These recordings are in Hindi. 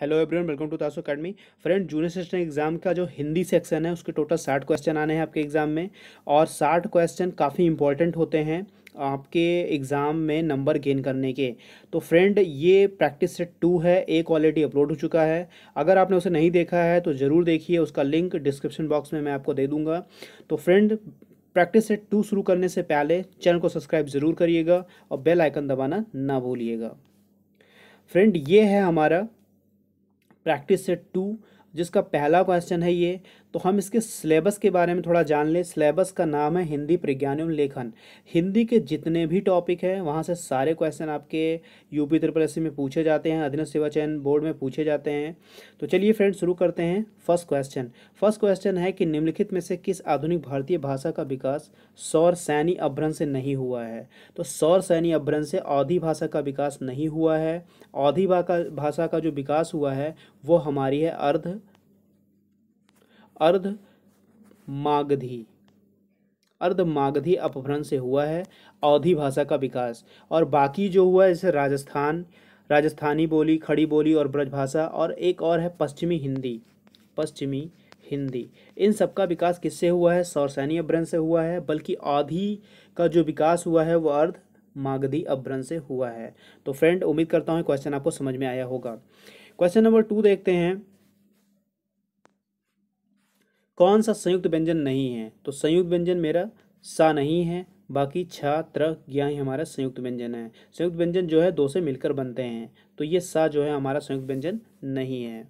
हेलो एवरीवन वेलकम टू तासो academy friend junior session exam का जो हिंदी सेक्शन है उसके टोटल साठ क्वेश्चन आने हैं आपके एग्जाम में और साठ क्वेश्चन काफ़ी इंपॉर्टेंट होते हैं आपके एग्ज़ाम में नंबर गेन करने के तो फ्रेंड ये प्रैक्टिस सेट टू है एक ऑलरेडी अपलोड हो चुका है अगर आपने उसे नहीं देखा है तो ज़रूर देखिए उसका लिंक डिस्क्रिप्शन बॉक्स में मैं आपको दे दूँगा तो फ्रेंड प्रैक्टिस सेट टू शुरू करने से पहले चैनल को सब्सक्राइब ज़रूर करिएगा और बेल आइकन दबाना ना भूलिएगा फ्रेंड ये है हमारा प्रैक्टिस सेट टू जिसका पहला क्वेश्चन है ये तो हम इसके सिलेबस के बारे में थोड़ा जान लें सिलेबस का नाम है हिंदी प्रज्ञान एवं लेखन हिंदी के जितने भी टॉपिक हैं वहाँ से सारे क्वेश्चन आपके यूपी उत्तर एस में पूछे जाते हैं अधीन सेवा चयन बोर्ड में पूछे जाते हैं तो चलिए फ्रेंड शुरू करते हैं फर्स्ट क्वेश्चन फर्स्ट क्वेश्चन है कि निम्नलिखित में से किस आधुनिक भारतीय भाषा का विकास सौर सैनी अभ्रंश से नहीं हुआ है तो सौर सैनी अभ्रंश से औधि भाषा का विकास नहीं हुआ है औधी भाषा का जो विकास हुआ है वो हमारी है अर्ध अर्ध मागधी मागधी अपभ्रंश से हुआ है अवधि भाषा का विकास और बाकी जो हुआ है जैसे राजस्थान राजस्थानी बोली खड़ी बोली और ब्रजभाषा और एक और है पश्चिमी हिंदी पश्चिमी हिंदी इन सब का विकास किससे हुआ है सौरसैनी अपभ्रंश से हुआ है बल्कि अवधि का जो विकास हुआ है वह अर्ध मागधी अपभ्रंश से हुआ है तो फ्रेंड उम्मीद करता हूँ क्वेश्चन आपको समझ में आया होगा क्वेश्चन नंबर टू देखते हैं कौन सा संयुक्त व्यंजन नहीं है तो संयुक्त व्यंजन मेरा सा नहीं है बाकी छा त्र ज्ञा ही हमारा संयुक्त व्यंजन है संयुक्त व्यंजन जो है दो से मिलकर बनते हैं तो ये सा जो है हमारा संयुक्त व्यंजन नहीं है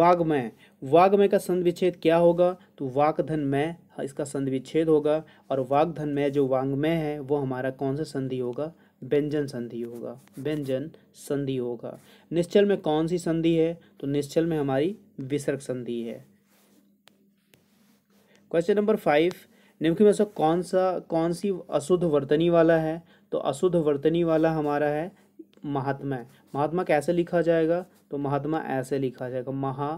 वाग्मय वाग्मय का संधि विच्छेद क्या होगा तो वाकधन मय इसका संधि विच्छेद होगा और वाग्धन मय जो वांग्मय है वो हमारा कौन सा संधि होगा व्यंजन संधि होगा व्यंजन संधि होगा निश्चल में कौन सी संधि है तो निश्चल में हमारी विसर्ग संधि है क्वेश्चन नंबर फाइव निम्न में से कौन सा कौन सी अशुद्ध वर्तनी वाला है तो अशुद्ध वर्तनी वाला हमारा है महात्मा महात्मा कैसे लिखा जाएगा तो महात्मा ऐसे लिखा जाएगा महा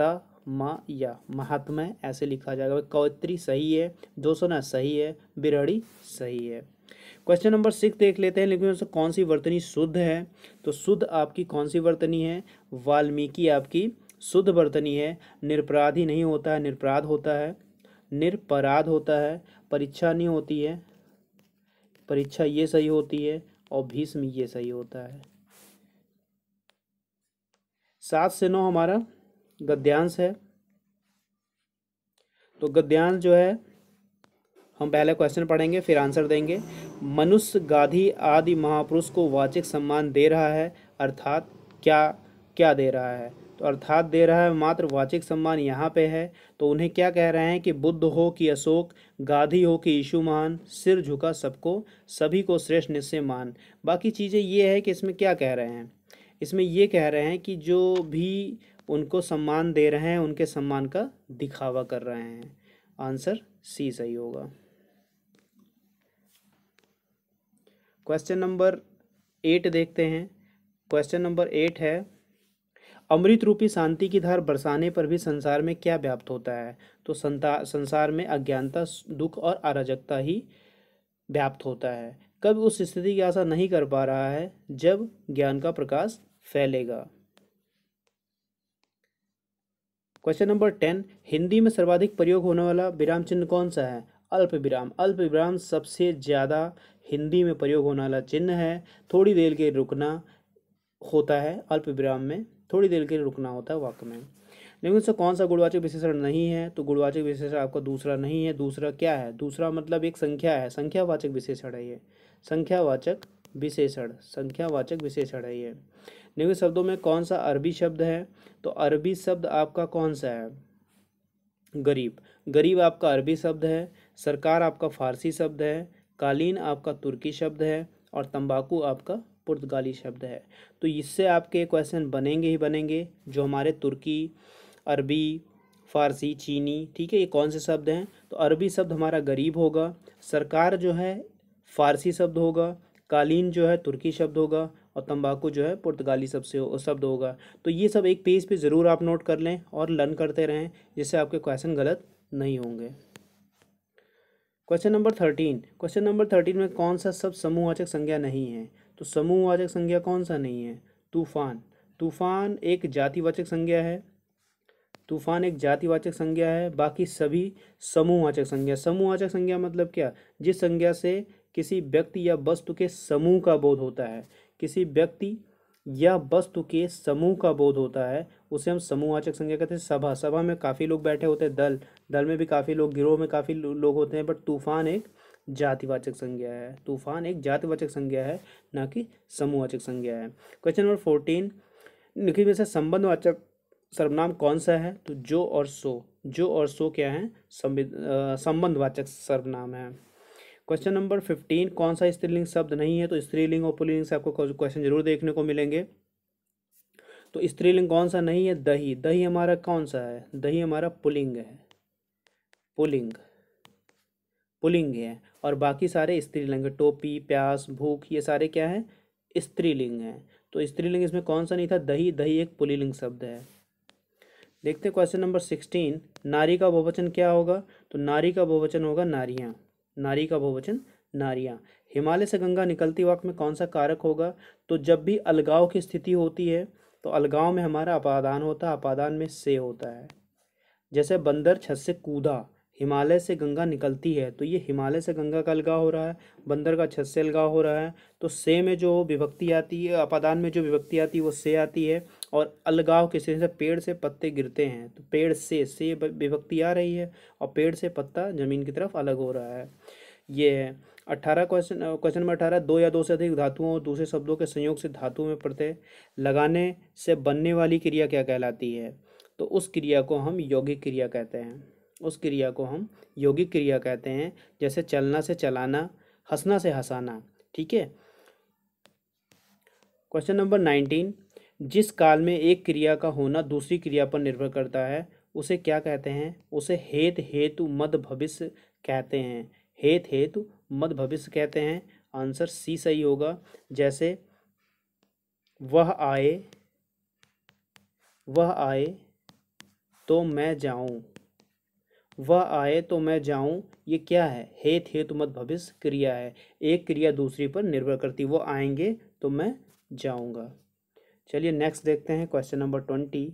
त मा या महात्मा ऐसे लिखा जाएगा कवित्री सही है दो सही है बिरहड़ी सही है क्वेश्चन नंबर सिक्स देख लेते हैं लेकिन उससे कौन सी वर्तनी शुद्ध है तो शुद्ध आपकी कौन सी वर्तनी है वाल्मीकि आपकी शुद्ध वर्तनी है निरपराधी नहीं होता है निरपराध होता है निरपराध होता है परीक्षा नहीं होती है परीक्षा ये सही होती है और भीष्म ये सही होता है सात से नौ हमारा गद्यांश है तो गद्यांश जो है हम पहले क्वेश्चन पढ़ेंगे फिर आंसर देंगे मनुष्य गांधी आदि महापुरुष को वाचिक सम्मान दे रहा है अर्थात क्या क्या दे रहा है तो अर्थात दे रहा है मात्र वाचिक सम्मान यहाँ पे है तो उन्हें क्या कह रहे हैं कि बुद्ध हो कि अशोक गांधी हो कि यीशु महान सिर झुका सबको सभी को श्रेष्ठ निश्चय मान बाकी चीज़ें ये है कि इसमें क्या कह रहे हैं इसमें ये कह रहे हैं कि जो भी उनको सम्मान दे रहे हैं उनके सम्मान का दिखावा कर रहे हैं आंसर सी सही होगा क्वेश्चन नंबर एट देखते हैं क्वेश्चन नंबर एट है अमृत रूपी शांति की धार बरसाने पर भी संसार में क्या व्याप्त होता है तो संता संसार में अज्ञानता दुख और अराजकता ही व्याप्त होता है कब उस स्थिति की आशा नहीं कर पा रहा है जब ज्ञान का प्रकाश फैलेगा क्वेश्चन नंबर टेन हिंदी में सर्वाधिक प्रयोग होने वाला विराम चिन्ह कौन सा है अल्प विराम अल्प विराम सबसे ज़्यादा हिंदी में प्रयोग होने वाला चिन्ह है थोड़ी देर के रुकना होता है अल्प विराम में थोड़ी देर के रुकना होता है वाक्य में लेकिन उससे कौन सा गुणवाचक विशेषण नहीं है तो गुणवाचक विशेषण आपका दूसरा नहीं है दूसरा क्या है दूसरा मतलब एक संख्या है संख्यावाचक विशेषण है ये संख्यावाचक विशेषण संख्यावाचक विशेषण है ये निम्न शब्दों में कौन सा अरबी शब्द है तो अरबी शब्द आपका कौन सा है गरीब गरीब आपका अरबी शब्द है सरकार आपका फारसी शब्द है कालीन आपका तुर्की शब्द है और तंबाकू आपका पुर्तगाली शब्द है तो इससे आपके क्वेश्चन बनेंगे ही बनेंगे जो हमारे तुर्की अरबी फारसी चीनी ठीक है ये कौन से शब्द हैं तो अरबी शब्द हमारा गरीब होगा सरकार जो है फारसी शब्द होगा कालीन जो है तुर्की शब्द होगा और तंबाकू जो है पुर्तगाली शब्द से शब्द होगा तो ये सब एक पेज पे ज़रूर आप नोट कर लें और लर्न करते रहें जिससे आपके क्वेश्चन गलत नहीं होंगे question number thirteen question number thirteen में कौन सा सब समूहवाचक संज्ञा नहीं है तो समूहवाचक संज्ञा कौन सा नहीं है तूफान तूफान एक जातिवाचक संज्ञा है तूफान एक जातिवाचक संज्ञा है बाकी सभी समूहवाचक संज्ञा समूहवाचक संज्ञा मतलब क्या जिस संज्ञा से किसी व्यक्ति या वस्तु के समूह का बोध होता है किसी व्यक्ति या वस्तु के समूह का बोध होता है उसे हम समूहवाचक संज्ञा कहते हैं सभा सभा में काफ़ी लोग बैठे होते हैं दल दल में भी काफ़ी लोग गिरोह में काफ़ी लोग होते हैं बट तूफान एक जातिवाचक संज्ञा है तूफान एक जातिवाचक संज्ञा है ना कि समूहवाचक संज्ञा है क्वेश्चन नंबर फोर्टीन निखिल में से संबंधवाचक सर्वनाम कौन सा है तो जो और सो जो और सो क्या है संबंधवाचक सर्वनाम है क्वेश्चन नंबर फिफ्टीन कौन सा स्त्रीलिंग शब्द नहीं है तो स्त्रीलिंग और पुलिंग से आपको क्वेश्चन जरूर देखने को मिलेंगे तो स्त्रीलिंग कौन सा नहीं है दही दही हमारा कौन सा है दही हमारा पुलिंग है पुलिंग पुलिंग है और बाकी सारे स्त्रीलिंग टोपी प्यास भूख ये सारे क्या है स्त्रीलिंग है तो स्त्रीलिंग इसमें कौन सा नहीं था दही दही एक पुलिंग शब्द है देखते क्वेश्चन नंबर सिक्सटीन नारी का बहुवचन क्या होगा तो नारी का बहुवचन होगा नारियाँ नारी का बहुवचन नारियाँ हिमालय से गंगा निकलती वक्त में कौन सा कारक होगा तो जब भी अलगाव की स्थिति होती है तो अलगाव में हमारा अपादान होता है अपादान में से होता है जैसे बंदर छत से कूदा हिमालय से गंगा निकलती है तो ये हिमालय से गंगा का अलगाव हो रहा है बंदर का छत से अलगाव हो रहा है तो से में जो विभक्ति आती है अपादान में जो विभक्ति आती है वो से आती है और अलगाव किसी से पेड़ से पत्ते गिरते हैं तो पेड़ से से विभक्ति आ रही है और पेड़ से पत्ता ज़मीन की तरफ अलग हो रहा है ये है अट्ठारह क्वेश्चन क्वेश्चन नंबर अठारह दो या दो से अधिक धातुओं और दूसरे शब्दों के संयोग से धातुओं में प्रत्यय लगाने से बनने वाली क्रिया क्या कहलाती है तो उस क्रिया को हम यौगिक क्रिया कहते हैं उस क्रिया को हम योगिक क्रिया कहते हैं जैसे चलना से चलाना हंसना से हंसाना ठीक है क्वेश्चन नंबर नाइनटीन जिस काल में एक क्रिया का होना दूसरी क्रिया पर निर्भर करता है उसे क्या कहते हैं उसे हेत हेतु मद भविष्य कहते हैं हेत हेतु मद भविष्य कहते हैं आंसर सी सही होगा जैसे वह आए वह आए तो मैं जाऊं वह आए तो मैं जाऊं ये क्या है हेत हेतु मत भविष्य क्रिया है एक क्रिया दूसरी पर निर्भर करती वो आएंगे तो मैं जाऊंगा चलिए नेक्स्ट देखते हैं question number twenty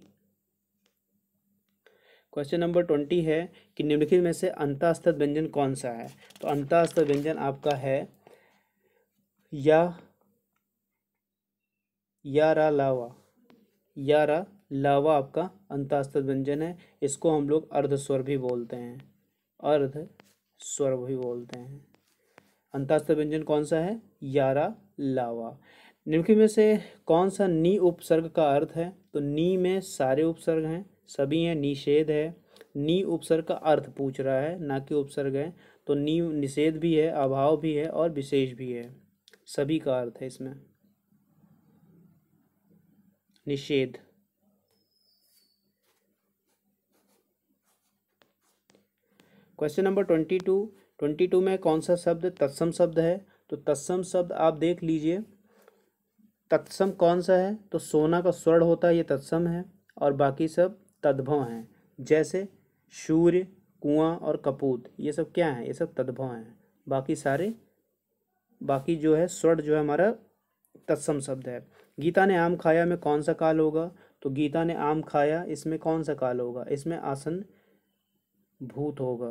question number twenty है कि निम्नलिखित में से अंतास्थ व्यंजन कौन सा है तो अंतास्थ व्यंजन आपका है या या रा लावा या रा लावा आपका अंतास्तर व्यंजन है इसको हम लोग अर्धस्वर भी बोलते हैं अर्ध स्वर भी बोलते हैं अंतास्तर व्यंजन कौन सा है यारा लावा निम्न में से कौन सा नी उपसर्ग का अर्थ है तो नी में सारे उपसर्ग हैं सभी हैं निषेध है नी उपसर्ग का अर्थ पूछ रहा है ना कि उपसर्ग है तो नी निषेध भी है अभाव भी है और विशेष भी है सभी का अर्थ है इसमें निषेध question number twenty two twenty two में कौन सा शब्द तत्सम शब्द है तो तत्सम शब्द आप देख लीजिए तत्सम कौन सा है तो सोना का स्वर्ण होता है ये तत्सम है और बाकी सब तद्भव हैं जैसे सूर्य कुआं और कपूत ये सब क्या हैं ये सब तद्भव हैं बाकी सारे बाकी जो है स्वर्ण जो है हमारा तत्सम शब्द है गीता ने आम खाया में कौन सा काल होगा तो गीता ने आम खाया इसमें कौन सा काल होगा इसमें आसन भूत होगा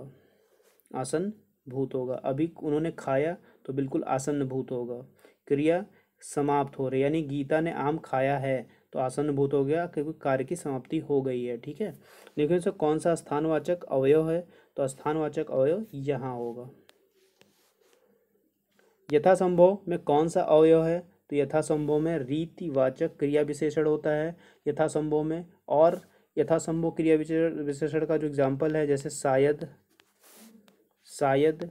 आसन भूत होगा अभी उन्होंने खाया तो बिल्कुल आसन्न भूत होगा क्रिया समाप्त हो रही यानी गीता ने आम खाया है तो आसन्न भूत हो गया क्योंकि कार्य की समाप्ति हो गई है ठीक है लेकिन इसमें कौन सा स्थानवाचक अवयव है तो स्थानवाचक अवयव यहाँ होगा यथासंभव में कौन सा अवयव है तो यथासंभव में रीतिवाचक क्रिया विशेषण होता है यथासंभव में और यथासंभव क्रिया विशेषण का जो एग्जाम्पल है जैसे शायद शायद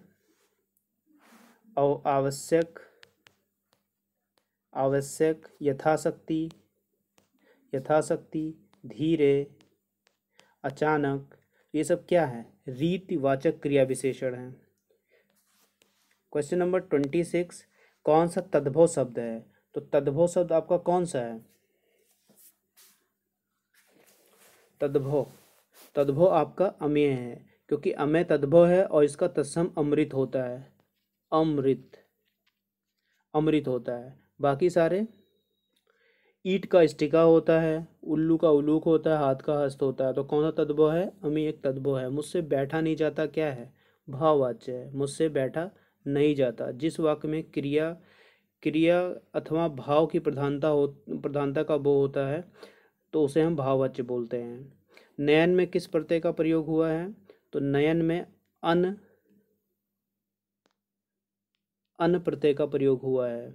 आवश्यक आवश्यक यथाशक्ति यथाशक्ति धीरे अचानक ये सब क्या है रीतिवाचक क्रिया विशेषण है क्वेश्चन नंबर ट्वेंटी सिक्स कौन सा तद्भव शब्द है तो तद्भव शब्द आपका कौन सा है तद्भव तद्भव आपका अमेय है क्योंकि अमय तद्भव है और इसका तत्सम अमृत होता है अमृत अमृत होता है बाकी सारे ईट का स्टिका होता है उल्लू का उलूक होता है हाथ का हस्त होता है तो कौन सा तद्भव है अमी एक तद्भव है मुझसे बैठा नहीं जाता क्या है भाववाच्य है मुझसे बैठा नहीं जाता जिस वाक्य में क्रिया क्रिया अथवा भाव की प्रधानता हो प्रधानता का वो होता है तो उसे हम भाववाच्य बोलते हैं नयन में किस प्रत्यय का प्रयोग हुआ है तो नयन में अन अन प्रत्यय का प्रयोग हुआ है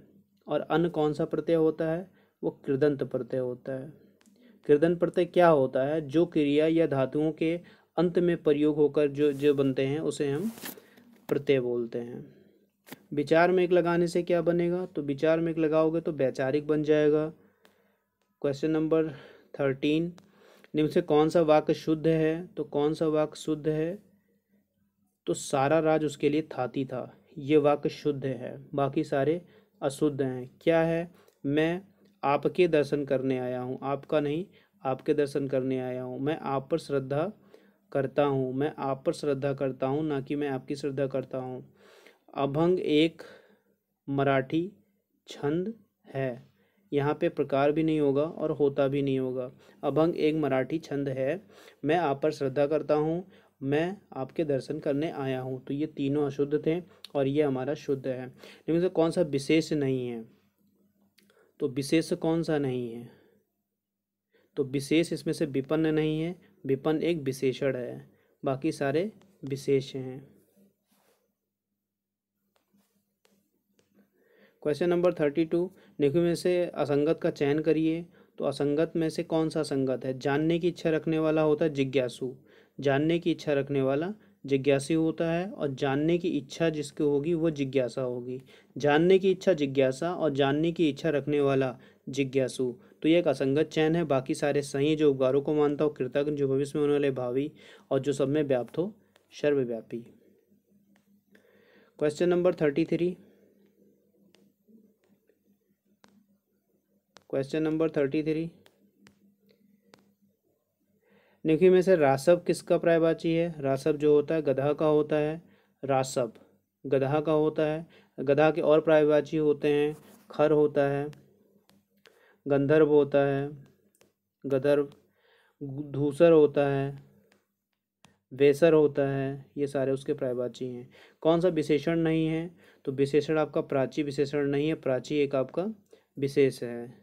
और अन कौन सा प्रत्यय होता है वो कृदंत प्रत्यय होता है कृदंत प्रत्यय क्या होता है जो क्रिया या धातुओं के अंत में प्रयोग होकर जो जो बनते हैं उसे हम प्रत्यय बोलते हैं विचार में एक लगाने से क्या बनेगा तो विचार में एक लगाओगे तो वैचारिक बन जाएगा क्वेश्चन नंबर थर्टीन निम्न से कौन सा वाक्य शुद्ध है तो कौन सा वाक्य शुद्ध है तो सारा राज उसके लिए थाती था ये वाक्य शुद्ध है बाकी सारे अशुद्ध हैं क्या है मैं आपके दर्शन करने आया हूँ आपका नहीं आपके दर्शन करने आया हूँ मैं आप पर श्रद्धा करता हूँ मैं आप पर श्रद्धा करता हूँ ना कि मैं आपकी श्रद्धा करता हूँ अभंग एक मराठी छंद है यहाँ पे प्रकार भी नहीं होगा और होता भी नहीं होगा अभंग एक मराठी छंद है मैं आप पर श्रद्धा करता हूँ मैं आपके दर्शन करने आया हूँ तो ये तीनों अशुद्ध थे और ये हमारा शुद्ध है लेकिन कौन सा विशेष नहीं है तो विशेष कौन सा नहीं है तो विशेष इसमें से विपन्न नहीं है विपन्न एक विशेषण है बाकी सारे विशेष हैं क्वेश्चन नंबर थर्टी टू देखो में से असंगत का चयन करिए तो असंगत में से कौन सा असंगत है जानने की इच्छा रखने वाला होता है जिज्ञासु जानने की इच्छा रखने वाला जिज्ञासी होता है और जानने की इच्छा जिसकी होगी वो जिज्ञासा होगी जानने की इच्छा जिज्ञासा और जानने की इच्छा रखने वाला जिज्ञासु तो ये एक असंगत चयन है बाकी सारे सही जो उपकारों को मानता हो कृतज्ञ जो भविष्य में होने वाले भावी और जो सब में व्याप्त हो सर्वव्यापी question number thirty three question number thirty three निम्नलिखित में से रासब किसका प्रायवाची है रासब जो होता है गधा का होता है रासब गधा का होता है गधा के और प्रायवाची होते हैं खर होता है गंधर्व होता है गधर्व धूसर होता है वेसर होता है ये सारे उसके प्रायवाची हैं कौन सा विशेषण नहीं है तो विशेषण आपका प्राची विशेषण नहीं है प्राची एक आपका विशेष है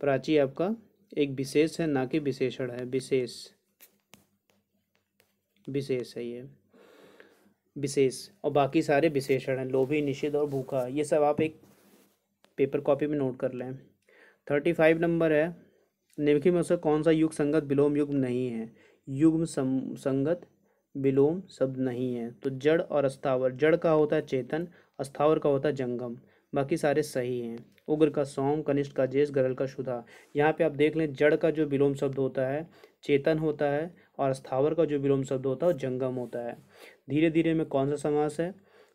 प्राची आपका एक विशेष है ना कि विशेषण है विशेष विशेष है ये विशेष और बाकी सारे विशेषण हैं लोभी निषेध और भूखा ये सब आप एक पेपर कॉपी में नोट कर लें थर्टी फाइव नंबर है निम्नलिखित में से कौन सा युग संगत विलोम युग नहीं है युग संगत विलोम शब्द नहीं है तो जड़ और अस्थावर जड़ का होता है चेतन अस्थावर का होता है जंगम बाकी सारे सही हैं उग्र का सोम कनिष्ठ का जेस गरल का शुदा यहाँ पे आप देख लें जड़ का जो विलोम शब्द होता है चेतन होता है और स्थावर का जो विलोम शब्द होता है वो जंगम होता है धीरे धीरे में कौन सा समास है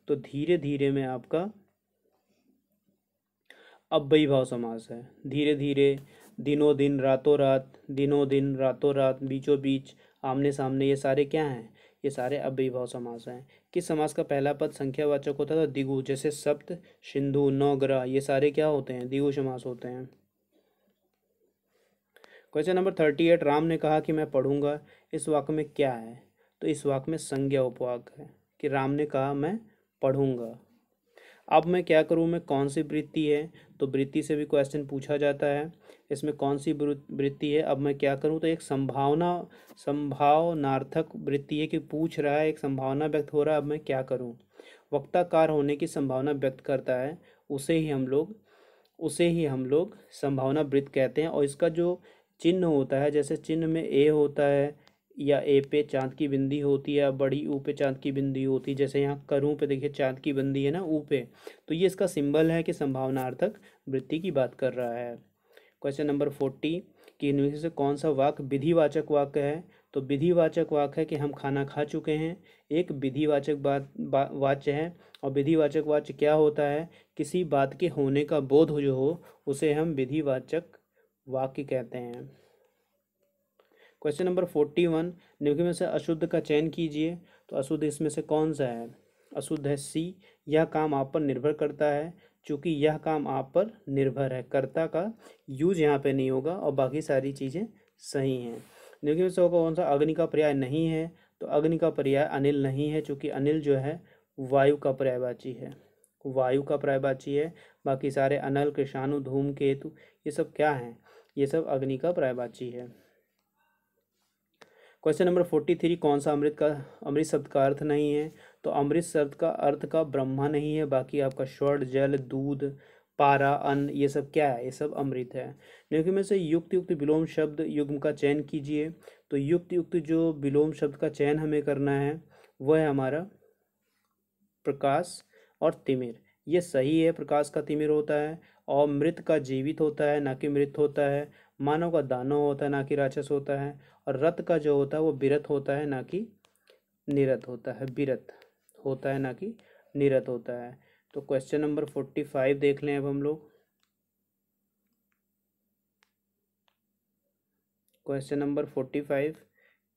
तो धीरे धीरे में आपका अव्ययी भाव समास है धीरे धीरे दिनों दिन रातों रात दिनों दिन रातों रात बीचों बीच आमने सामने ये सारे क्या हैं ये सारे अभिभाव समास हैं किस समास का पहला पद संख्यावाचक होता था दिगु जैसे सप्त सिंधु नौग्रह ये सारे क्या होते हैं दिगु समास होते हैं question number thirty eight Ram ने कहा कि मैं पढ़ूंगा इस वाक्य में क्या है तो इस वाक्य में संज्ञा उपवाक है कि राम ने कहा मैं पढ़ूंगा अब मैं क्या करूँ मैं कौन सी वृत्ति है तो वृत्ति से भी क्वेश्चन पूछा जाता है इसमें कौन सी वृत्ति है अब मैं क्या करूँ तो एक संभावना संभावनार्थक वृत्ति है कि पूछ रहा है एक संभावना व्यक्त हो रहा है अब मैं क्या करूँ वक्ताकार होने की संभावना व्यक्त करता है उसे ही हम लोग उसे ही हम लोग संभावना वृत्त कहते हैं और इसका जो चिन्ह होता है जैसे चिन्ह में ए होता है या ए पे चाँद की बिंदी होती है बड़ी ऊ पे चाँद की बिंदी होती है जैसे यहाँ करूँ पे देखिए चाँद की बिंदी है ना ऊ पे तो ये इसका सिंबल है कि संभावनार्थक वृत्ति की बात कर रहा है क्वेश्चन नंबर फोर्टी कि इनमें से कौन सा वाक विधिवाचक वाक्य है तो विधिवाचक वाक्य है कि हम खाना खा चुके हैं एक विधिवाचक बात वाच्य है और विधिवाचक वाच्य क्या होता है किसी बात के होने का बोध जो हो उसे हम विधिवाचक वाक्य कहते हैं क्वेश्चन नंबर फोर्टी वन निम्न में से अशुद्ध का चयन कीजिए तो अशुद्ध इसमें से कौन सा है अशुद्ध है सी यह काम आप पर निर्भर करता है चूँकि यह काम आप पर निर्भर है कर्ता का यूज यहाँ पे नहीं होगा और बाकी सारी चीज़ें सही हैं निम्न में से होगा कौन सा अग्नि का पर्याय नहीं है तो अग्नि का पर्याय अनिल नहीं है चूँकि अनिल जो है वायु का पर्यायवाची है वायु का पर्यायवाची है बाकी सारे अनल कृषाणु धूम केतु ये सब क्या हैं ये सब अग्नि का पर्यायवाची है क्वेश्चन नंबर फोर्टी थ्री कौन सा अमृत का अमृत शब्द का अर्थ नहीं है तो अमृत शब्द का अर्थ का ब्रह्मा नहीं है बाकी आपका शॉर्ट जल दूध पारा अन्न ये सब क्या है ये सब अमृत है लेकिन में से युक्त युक्त विलोम शब्द युग्म का चयन कीजिए तो युक्त युक्त जो विलोम शब्द का चयन हमें करना है वह है हमारा प्रकाश और तिमिर ये सही है प्रकाश का तिमिर होता है और मृत का जीवित होता है ना कि मृत होता है मानव का दानव होता है ना कि राक्षस होता है और रथ का जो होता है वो बिरत होता है ना कि निरत होता है बिरत होता है ना कि निरत होता है तो क्वेश्चन नंबर फोर्टी फाइव देख लें अब हम लोग क्वेश्चन नंबर फोर्टी फाइव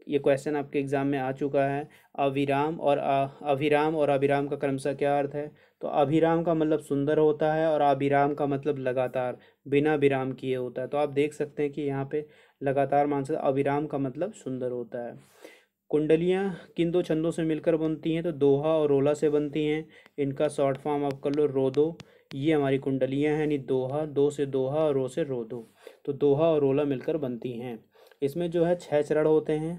ये क्वेश्चन आपके एग्जाम में आ चुका है अविराम और अविराम और अविराम का क्रमशः क्या अर्थ है तो अभिराम का मतलब सुंदर होता है और अभिराम का मतलब लगातार बिना विराम किए होता है तो आप देख सकते हैं कि यहाँ पे लगातार मान सकते अभिराम का मतलब सुंदर होता है कुंडलियाँ किन दो छंदों से मिलकर बनती हैं तो दोहा और रोला से बनती हैं इनका शॉर्ट फॉर्म आप कर लो रोदो ये हमारी कुंडलियाँ हैं यानी दोहा दो से दोहा और रो से रोदो तो दोहा और रोला मिलकर बनती हैं इसमें जो है छः चरण होते हैं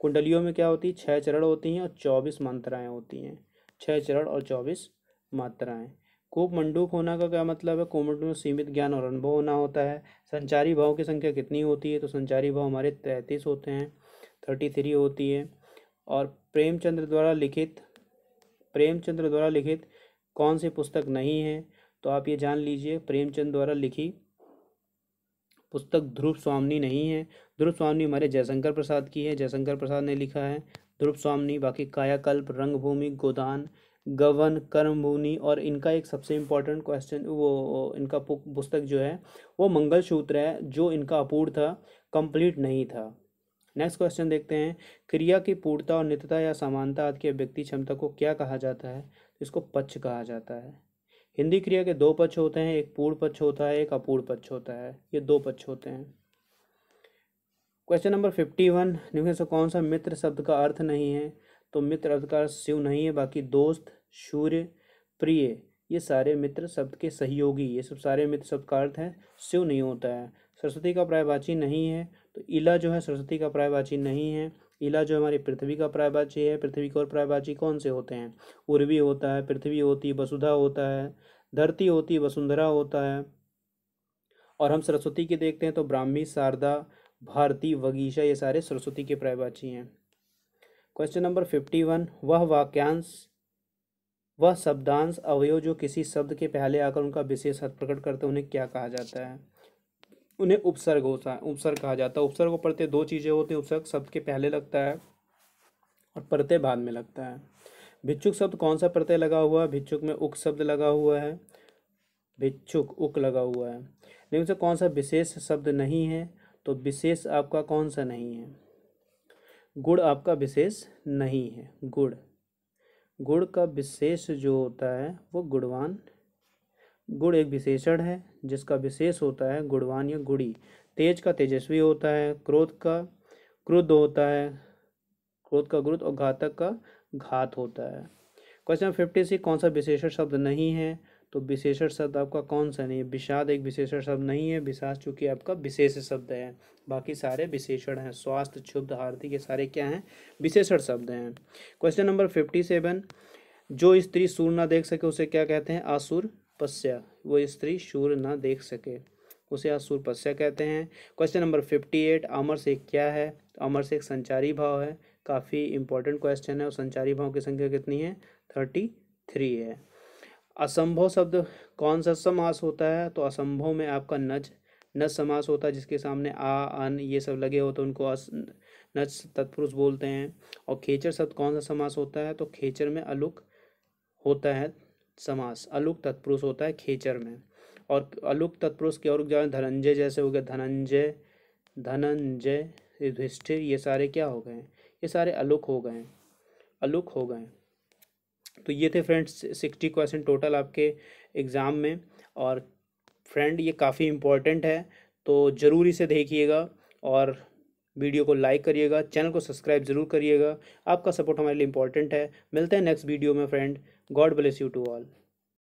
कुंडलियों में क्या होती है छः चरण होती हैं और चौबीस मंत्राएँ होती हैं छः चरण और चौबीस मात्राएं कोप मंडूक होना का क्या मतलब है कोमंड में सीमित ज्ञान और अनुभव होना होता है संचारी भाव की संख्या कितनी होती है तो संचारी भाव हमारे तैंतीस होते हैं थर्टी थ्री होती है और प्रेमचंद्र द्वारा लिखित प्रेमचंद्र द्वारा लिखित कौन सी पुस्तक नहीं है तो आप ये जान लीजिए प्रेमचंद द्वारा लिखी पुस्तक ध्रुव स्वामी नहीं है ध्रुव स्वामी हमारे जयशंकर प्रसाद की है जयशंकर प्रसाद ने लिखा है ध्रुप स्वामी बाकी कायाकल्प रंगभूमि गोदान गवन कर्मभूमि और इनका एक सबसे इम्पोर्टेंट क्वेश्चन वो इनका पुस्तक जो है वो मंगल सूत्र है जो इनका अपूर्ण था कंप्लीट नहीं था नेक्स्ट क्वेश्चन देखते हैं क्रिया की पूर्णता और नित्यता या समानता आदि की व्यक्ति क्षमता को क्या कहा जाता है तो इसको पक्ष कहा जाता है हिंदी क्रिया के दो पक्ष होते हैं एक पूर्ण पक्ष होता है एक अपूर्ण पक्ष होता है ये दो पक्ष होते हैं क्वेश्चन नंबर फिफ्टी वन निम्न से कौन सा मित्र शब्द का अर्थ नहीं है तो मित्र अर्थ का शिव नहीं है बाकी दोस्त सूर्य प्रिय ये सारे मित्र शब्द के सहयोगी ये सब सारे मित्र शब्द का अर्थ है शिव नहीं होता है सरस्वती का प्रायवाची नहीं है तो इला जो है सरस्वती का प्रायवाची नहीं है इला जो हमारी पृथ्वी का प्रायवाची है पृथ्वी का और प्रायवाची कौन से होते हैं उर्वी होता है पृथ्वी होती है वसुधा होता है धरती होती है वसुंधरा होता है और हम सरस्वती के देखते हैं तो ब्राह्मी शारदा भारती वगीशा ये सारे सरस्वती के प्रायवाची हैं क्वेश्चन नंबर फिफ्टी वन वह वाक्यांश वह शब्दांश अवयव जो किसी शब्द के पहले आकर उनका विशेष हथ प्रकट करते उन्हें क्या कहा जाता है उन्हें उपसर्ग होता है उपसर्ग कहा जाता है उपसर्ग पढ़ते दो चीज़ें होती हैं उपसर्ग शब्द के पहले लगता है और प्रत्यय बाद में लगता है भिक्षुक शब्द कौन सा प्रत्यय लगा हुआ है भिक्षुक में उक शब्द लगा हुआ है भिक्षुक उक लगा हुआ है लेकिन उसे कौन सा विशेष शब्द नहीं है तो विशेष आपका कौन सा नहीं है गुड़ आपका विशेष नहीं है गुड़ गुड़ का विशेष जो होता है वो गुणवान गुड़ एक विशेषण है जिसका विशेष होता है गुणवान या गुड़ी तेज का तेजस्वी होता है क्रोध का क्रुद्ध होता है क्रोध का क्रुद्ध और घातक का घात होता है क्वेश्चन फिफ्टी सी कौन सा विशेषण शब्द नहीं है तो विशेषण शब्द आपका कौन सा नहीं है विषाद एक विशेषण शब्द नहीं है विषाद चूंकि आपका विशेष शब्द है बाकी सारे विशेषण हैं स्वास्थ्य क्षुब्ध हार्थी के सारे क्या हैं विशेषण शब्द हैं क्वेश्चन नंबर फिफ्टी सेवन जो स्त्री सूर ना देख सके उसे क्या कहते हैं आसुर पस्या वो स्त्री सूर ना देख सके उसे आसुर पस्या कहते हैं क्वेश्चन नंबर फिफ्टी एट अमर से क्या है अमर से एक संचारी भाव है काफ़ी इंपॉर्टेंट क्वेश्चन है और संचारी भाव की संख्या कितनी है थर्टी थ्री है असंभव शब्द कौन सा समास होता है तो असंभव में आपका नज नज समास होता है जिसके सामने आ अन ये सब लगे हो तो उनको अस नज तत्पुरुष बोलते हैं और खेचर शब्द कौन सा समास होता है तो खेचर में अलुक होता है समास अलुक तत्पुरुष होता है खेचर में और अलुक तत्पुरुष के और उदाहरण धनंजय जैसे हो गए धनंजय धनंजय युधिष्ठिर ये सारे क्या हो गए ये सारे अलुक हो गए अलुक हो गए तो ये थे फ्रेंड्स सिक्सटी क्वेश्चन टोटल आपके एग्ज़ाम में और फ्रेंड ये काफ़ी इम्पॉर्टेंट है तो ज़रूर इसे देखिएगा और वीडियो को लाइक करिएगा चैनल को सब्सक्राइब ज़रूर करिएगा आपका सपोर्ट हमारे लिए इंपॉर्टेंट है मिलते हैं नेक्स्ट वीडियो में friend god bless you to all